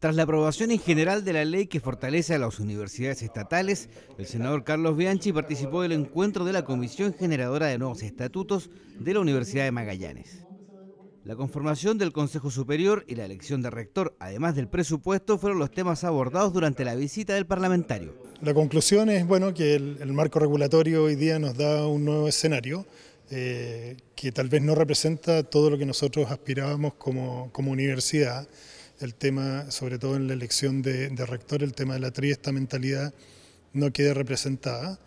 Tras la aprobación en general de la ley que fortalece a las universidades estatales, el senador Carlos Bianchi participó del encuentro de la Comisión Generadora de Nuevos Estatutos de la Universidad de Magallanes. La conformación del Consejo Superior y la elección de rector, además del presupuesto, fueron los temas abordados durante la visita del parlamentario. La conclusión es bueno que el, marco regulatorio hoy día nos da un nuevo escenario eh, que tal vez no representa todo lo que nosotros aspirábamos como, como universidad el tema, sobre todo en la elección de, rector, el tema de la triesta mentalidad no quede representada.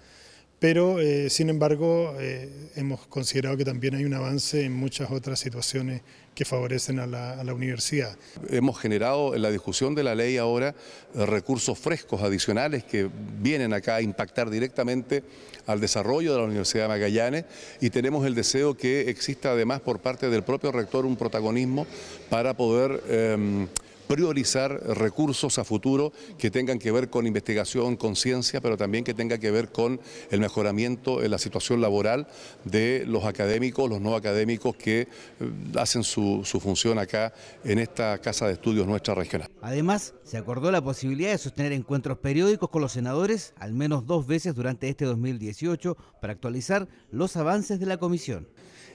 Pero, eh, sin embargo, eh, hemos considerado que también hay un avance en muchas otras situaciones que favorecen a la, universidad. Hemos generado en la discusión de la ley ahora eh, recursos frescos adicionales que vienen acá a impactar directamente al desarrollo de la Universidad de Magallanes y tenemos el deseo que exista además por parte del propio rector un protagonismo para poder... Em, priorizar recursos a futuro que tengan que ver con investigación, con ciencia, pero también que tenga que ver con el mejoramiento en la situación laboral de los académicos, los no académicos que eh, hacen su, función acá en esta Casa de Estudios nuestra regional. Además, se acordó la posibilidad de sostener encuentros periódicos con los senadores al menos dos veces durante este 2018 para actualizar los avances de la comisión.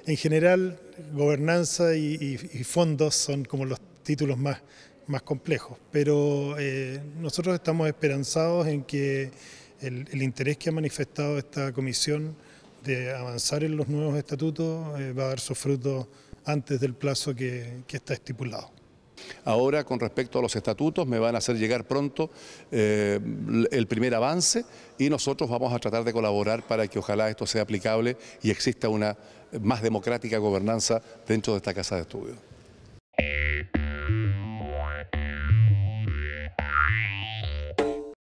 En general, gobernanza y fondos son como los títulos más más complejos, pero eh, nosotros estamos esperanzados en que el, interés que ha manifestado esta comisión de avanzar en los nuevos estatutos eh, va a dar sus frutos antes del plazo que, está estipulado. Ahora, con respecto a los estatutos, me van a hacer llegar pronto eh, el primer avance y nosotros vamos a tratar de colaborar para que ojalá esto sea aplicable y exista una más democrática gobernanza dentro de esta Casa de Estudios.